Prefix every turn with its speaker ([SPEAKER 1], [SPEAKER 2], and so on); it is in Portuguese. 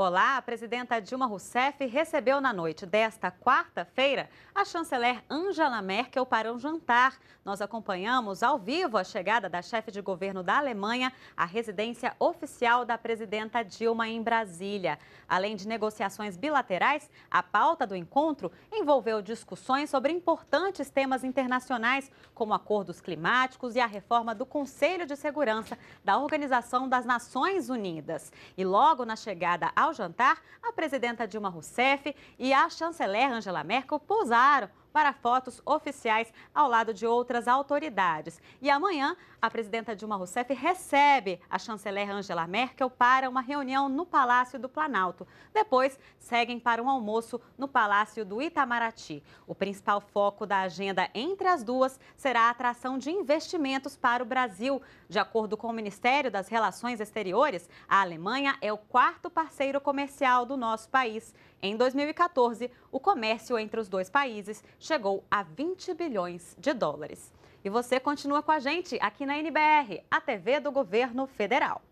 [SPEAKER 1] Olá, a presidenta Dilma Rousseff recebeu na noite desta quarta-feira a chanceler Angela Merkel para um jantar. Nós acompanhamos ao vivo a chegada da chefe de governo da Alemanha à residência oficial da presidenta Dilma em Brasília. Além de negociações bilaterais, a pauta do encontro envolveu discussões sobre importantes temas internacionais, como acordos climáticos e a reforma do Conselho de Segurança da Organização das Nações Unidas. E logo na chegada ao ao jantar, a presidenta Dilma Rousseff e a chanceler Angela Merkel pousaram para fotos oficiais ao lado de outras autoridades. E amanhã, a presidenta Dilma Rousseff recebe a chanceler Angela Merkel para uma reunião no Palácio do Planalto. Depois, seguem para um almoço no Palácio do Itamaraty. O principal foco da agenda entre as duas será a atração de investimentos para o Brasil. De acordo com o Ministério das Relações Exteriores, a Alemanha é o quarto parceiro comercial do nosso país. Em 2014, o comércio entre os dois países chegou a 20 bilhões de dólares. E você continua com a gente aqui na NBR, a TV do Governo Federal.